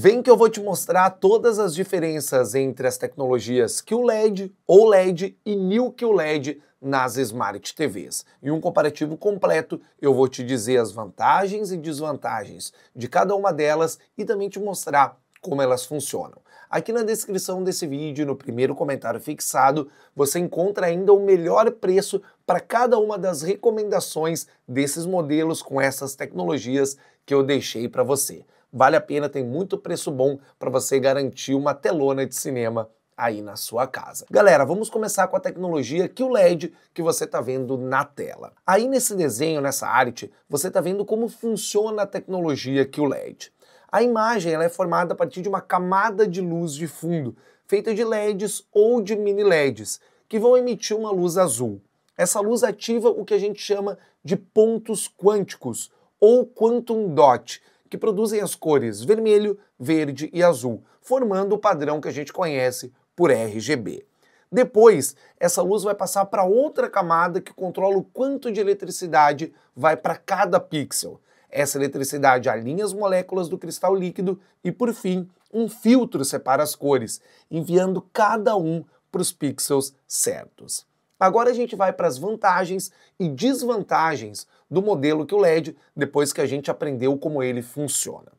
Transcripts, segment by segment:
Vem que eu vou te mostrar todas as diferenças entre as tecnologias QLED, OLED e New QLED nas Smart TVs. Em um comparativo completo, eu vou te dizer as vantagens e desvantagens de cada uma delas e também te mostrar como elas funcionam. Aqui na descrição desse vídeo, no primeiro comentário fixado, você encontra ainda o melhor preço para cada uma das recomendações desses modelos com essas tecnologias que eu deixei para você. Vale a pena, tem muito preço bom para você garantir uma telona de cinema aí na sua casa. Galera, vamos começar com a tecnologia que o LED que você está vendo na tela. Aí nesse desenho, nessa arte, você está vendo como funciona a tecnologia que o LED. A imagem ela é formada a partir de uma camada de luz de fundo, feita de LEDs ou de mini LEDs, que vão emitir uma luz azul. Essa luz ativa o que a gente chama de pontos quânticos ou quantum dot, que produzem as cores vermelho, verde e azul, formando o padrão que a gente conhece por RGB. Depois, essa luz vai passar para outra camada que controla o quanto de eletricidade vai para cada pixel. Essa eletricidade alinha as moléculas do cristal líquido e, por fim, um filtro separa as cores, enviando cada um para os pixels certos. Agora a gente vai para as vantagens e desvantagens do modelo que o LED depois que a gente aprendeu como ele funciona.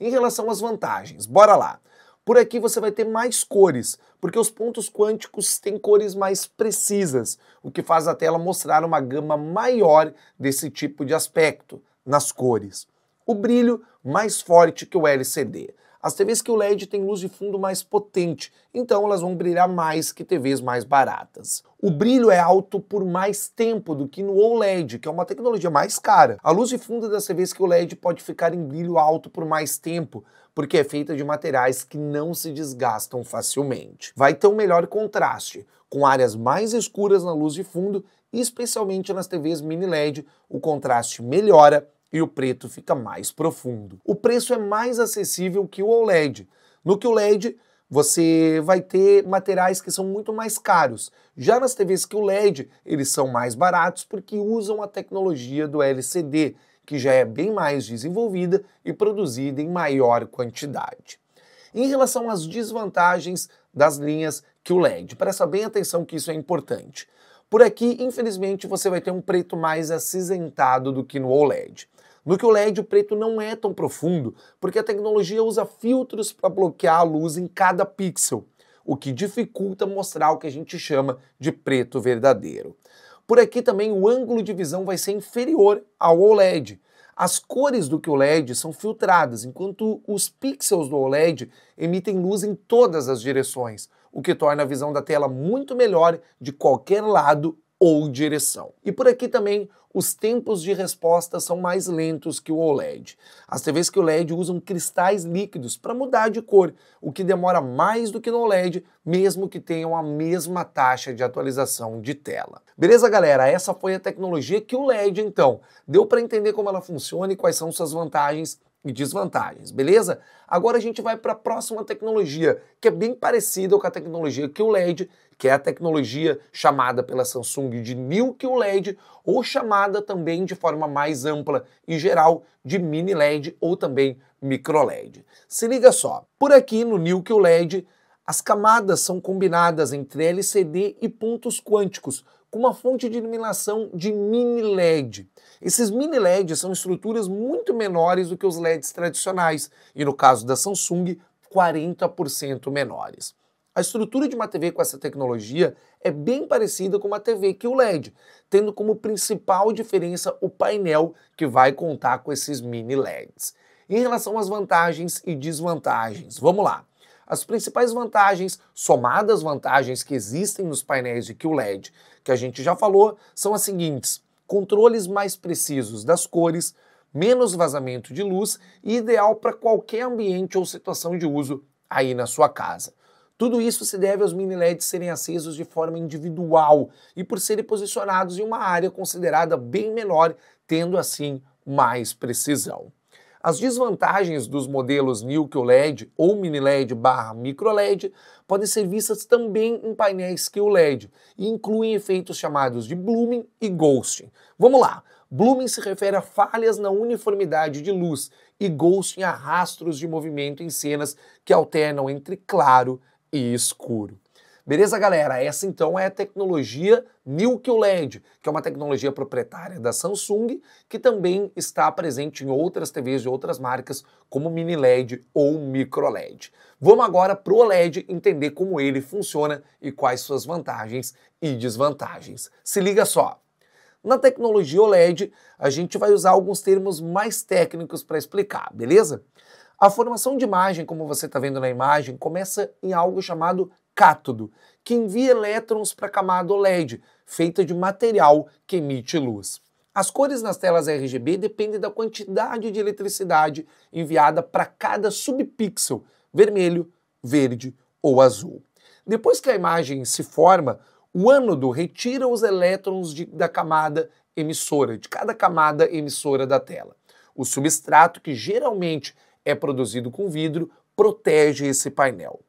Em relação às vantagens, bora lá. Por aqui você vai ter mais cores, porque os pontos quânticos têm cores mais precisas, o que faz a tela mostrar uma gama maior desse tipo de aspecto nas cores. O brilho mais forte que o LCD. As TVs que o LED têm luz de fundo mais potente, então elas vão brilhar mais que TVs mais baratas. O brilho é alto por mais tempo do que no OLED, que é uma tecnologia mais cara. A luz de fundo das TVs que o LED pode ficar em brilho alto por mais tempo, porque é feita de materiais que não se desgastam facilmente. Vai ter um melhor contraste, com áreas mais escuras na luz de fundo, especialmente nas TVs mini LED, o contraste melhora e o preto fica mais profundo. O preço é mais acessível que o OLED. No que o LED você vai ter materiais que são muito mais caros. Já nas TVs que o LED, eles são mais baratos porque usam a tecnologia do LCD, que já é bem mais desenvolvida e produzida em maior quantidade. Em relação às desvantagens das linhas que o LED, presta bem atenção que isso é importante. Por aqui, infelizmente, você vai ter um preto mais acinzentado do que no OLED no que o LED o preto não é tão profundo, porque a tecnologia usa filtros para bloquear a luz em cada pixel, o que dificulta mostrar o que a gente chama de preto verdadeiro. Por aqui também o ângulo de visão vai ser inferior ao OLED. As cores do que o LED são filtradas, enquanto os pixels do OLED emitem luz em todas as direções, o que torna a visão da tela muito melhor de qualquer lado ou direção. E por aqui também os tempos de resposta são mais lentos que o OLED. As TVs que o LED usam cristais líquidos para mudar de cor, o que demora mais do que no OLED, mesmo que tenham a mesma taxa de atualização de tela. Beleza, galera? Essa foi a tecnologia que o LED então deu para entender como ela funciona e quais são suas vantagens e desvantagens, beleza? Agora a gente vai para a próxima tecnologia, que é bem parecida com a tecnologia QLED, que é a tecnologia chamada pela Samsung de New QLED, ou chamada também de forma mais ampla e geral de Mini LED ou também Micro LED. Se liga só, por aqui no New QLED, as camadas são combinadas entre LCD e pontos quânticos, com uma fonte de iluminação de mini LED. Esses mini LEDs são estruturas muito menores do que os LEDs tradicionais e, no caso da Samsung, 40% menores. A estrutura de uma TV com essa tecnologia é bem parecida com uma TV QLED, tendo como principal diferença o painel que vai contar com esses mini LEDs. Em relação às vantagens e desvantagens, vamos lá as principais vantagens, somadas vantagens que existem nos painéis de QLED, que a gente já falou, são as seguintes: controles mais precisos das cores, menos vazamento de luz e ideal para qualquer ambiente ou situação de uso aí na sua casa. Tudo isso se deve aos mini LEDs serem acesos de forma individual e por serem posicionados em uma área considerada bem menor, tendo assim mais precisão. As desvantagens dos modelos Nilkio LED ou Mini LED barra Micro LED podem ser vistas também em painéis QLED e incluem efeitos chamados de blooming e ghosting. Vamos lá! Blooming se refere a falhas na uniformidade de luz e ghosting a rastros de movimento em cenas que alternam entre claro e escuro. Beleza, galera? Essa então é a tecnologia milky LED, que é uma tecnologia proprietária da Samsung, que também está presente em outras TVs de outras marcas, como mini LED ou micro LED. Vamos agora para o LED entender como ele funciona e quais suas vantagens e desvantagens. Se liga só. Na tecnologia OLED, a gente vai usar alguns termos mais técnicos para explicar, beleza? A formação de imagem, como você está vendo na imagem, começa em algo chamado cátodo, que envia elétrons para a camada OLED, feita de material que emite luz. As cores nas telas RGB dependem da quantidade de eletricidade enviada para cada subpixel, vermelho, verde ou azul. Depois que a imagem se forma, o ânodo retira os elétrons de, da camada emissora, de cada camada emissora da tela. O substrato, que geralmente é produzido com vidro, protege esse painel.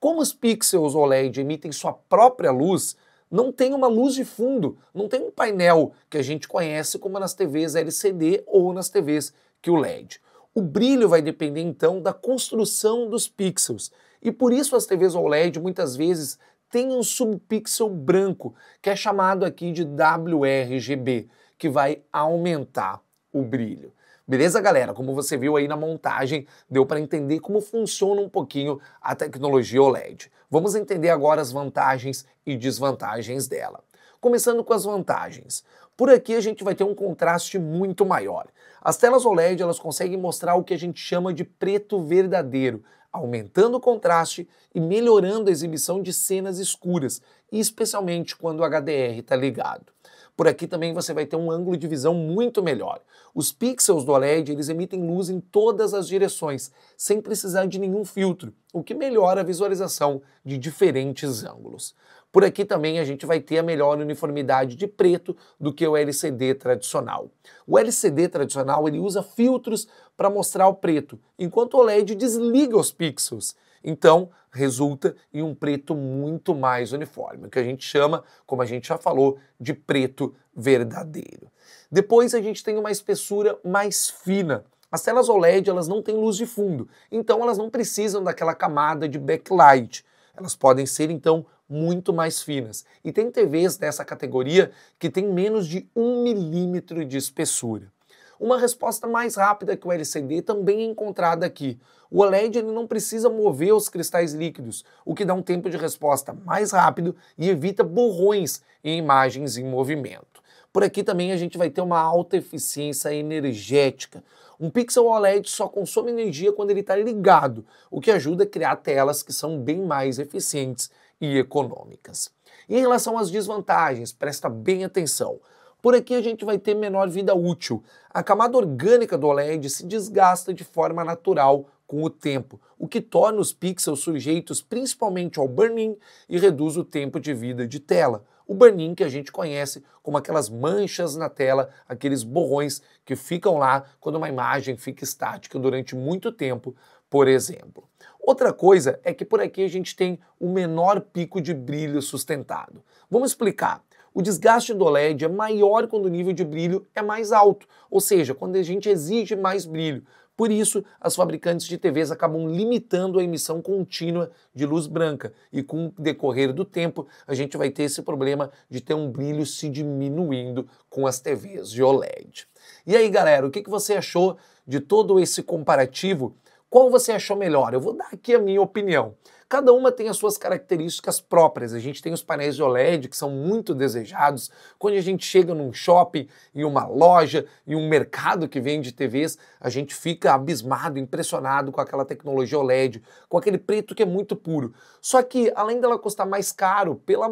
Como os pixels OLED emitem sua própria luz, não tem uma luz de fundo, não tem um painel que a gente conhece como nas TVs LCD ou nas TVs QLED. O brilho vai depender então da construção dos pixels. E por isso as TVs OLED muitas vezes têm um subpixel branco, que é chamado aqui de WRGB, que vai aumentar o brilho. Beleza, galera? Como você viu aí na montagem, deu para entender como funciona um pouquinho a tecnologia OLED. Vamos entender agora as vantagens e desvantagens dela. Começando com as vantagens. Por aqui a gente vai ter um contraste muito maior. As telas OLED elas conseguem mostrar o que a gente chama de preto verdadeiro, aumentando o contraste e melhorando a exibição de cenas escuras, especialmente quando o HDR está ligado. Por aqui também você vai ter um ângulo de visão muito melhor. Os pixels do OLED eles emitem luz em todas as direções, sem precisar de nenhum filtro, o que melhora a visualização de diferentes ângulos. Por aqui também a gente vai ter a melhor uniformidade de preto do que o LCD tradicional. O LCD tradicional ele usa filtros para mostrar o preto, enquanto o LED desliga os pixels. Então, resulta em um preto muito mais uniforme, o que a gente chama, como a gente já falou, de preto verdadeiro. Depois a gente tem uma espessura mais fina. As telas OLED elas não têm luz de fundo, então elas não precisam daquela camada de backlight. Elas podem ser então muito mais finas. E tem TVs dessa categoria que tem menos de 1 milímetro de espessura. Uma resposta mais rápida que o LCD também é encontrada aqui. O OLED ele não precisa mover os cristais líquidos, o que dá um tempo de resposta mais rápido e evita borrões em imagens em movimento. Por aqui também a gente vai ter uma alta eficiência energética. Um pixel OLED só consome energia quando ele está ligado, o que ajuda a criar telas que são bem mais eficientes e econômicas. Em relação às desvantagens, presta bem atenção. Por aqui a gente vai ter menor vida útil. A camada orgânica do OLED se desgasta de forma natural com o tempo, o que torna os pixels sujeitos principalmente ao burn-in e reduz o tempo de vida de tela. O burn-in que a gente conhece como aquelas manchas na tela, aqueles borrões que ficam lá quando uma imagem fica estática durante muito tempo, por exemplo. Outra coisa é que por aqui a gente tem o menor pico de brilho sustentado. Vamos explicar. O desgaste do LED é maior quando o nível de brilho é mais alto, ou seja, quando a gente exige mais brilho. Por isso, as fabricantes de TVs acabam limitando a emissão contínua de luz branca, e com o decorrer do tempo, a gente vai ter esse problema de ter um brilho se diminuindo com as TVs de OLED. E aí, galera, o que você achou de todo esse comparativo qual você achou melhor? Eu vou dar aqui a minha opinião. Cada uma tem as suas características próprias. A gente tem os painéis de OLED que são muito desejados. Quando a gente chega num shopping, em uma loja, em um mercado que vende TVs, a gente fica abismado, impressionado com aquela tecnologia OLED, com aquele preto que é muito puro. Só que, além dela custar mais caro, pela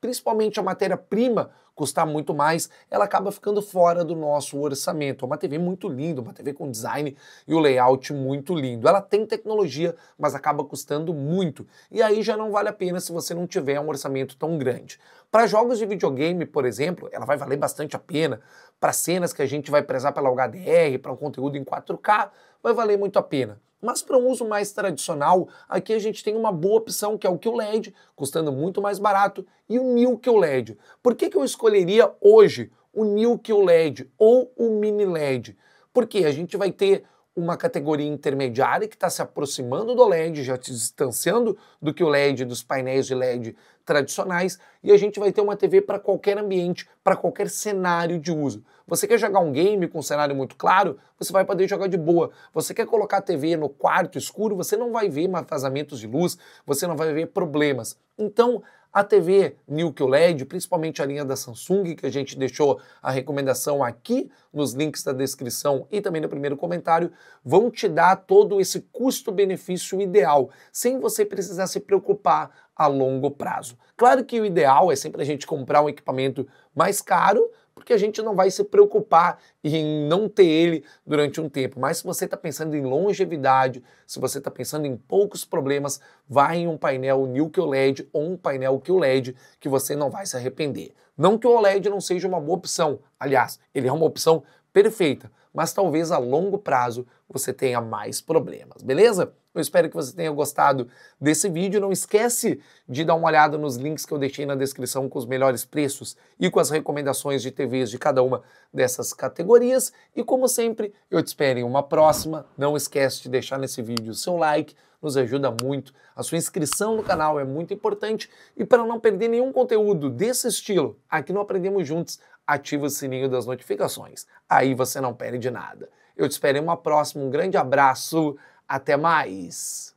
principalmente a matéria-prima custar muito mais, ela acaba ficando fora do nosso orçamento. É uma TV muito linda, uma TV com design e o layout muito lindo. Ela tem tecnologia, mas acaba custando muito. E aí já não vale a pena se você não tiver um orçamento tão grande. Para jogos de videogame, por exemplo, ela vai valer bastante a pena. Para cenas que a gente vai prezar pela HDR, para um conteúdo em 4K, vai valer muito a pena. Mas para um uso mais tradicional, aqui a gente tem uma boa opção que é o QLED, custando muito mais barato, e o New QLED. Por que, que eu escolheria hoje o New QLED ou o Mini LED? Porque a gente vai ter uma categoria intermediária que está se aproximando do LED, já se distanciando do que o LED, dos painéis de LED tradicionais, e a gente vai ter uma TV para qualquer ambiente, para qualquer cenário de uso. Você quer jogar um game com um cenário muito claro? Você vai poder jogar de boa. Você quer colocar a TV no quarto escuro? Você não vai ver vazamentos de luz, você não vai ver problemas. Então, a TV New LED, principalmente a linha da Samsung, que a gente deixou a recomendação aqui nos links da descrição e também no primeiro comentário, vão te dar todo esse custo-benefício ideal, sem você precisar se preocupar a longo prazo. Claro que o ideal é sempre a gente comprar um equipamento mais caro, porque a gente não vai se preocupar em não ter ele durante um tempo. Mas se você está pensando em longevidade, se você está pensando em poucos problemas, vai em um painel New QLED ou um painel QLED que você não vai se arrepender. Não que o OLED não seja uma boa opção, aliás, ele é uma opção perfeita, mas talvez a longo prazo você tenha mais problemas, beleza? Eu espero que você tenha gostado desse vídeo. Não esquece de dar uma olhada nos links que eu deixei na descrição com os melhores preços e com as recomendações de TVs de cada uma dessas categorias. E como sempre, eu te espero em uma próxima. Não esquece de deixar nesse vídeo o seu like, nos ajuda muito. A sua inscrição no canal é muito importante. E para não perder nenhum conteúdo desse estilo, aqui no Aprendemos Juntos, ative o sininho das notificações. Aí você não perde nada. Eu te espero em uma próxima. Um grande abraço. Até mais.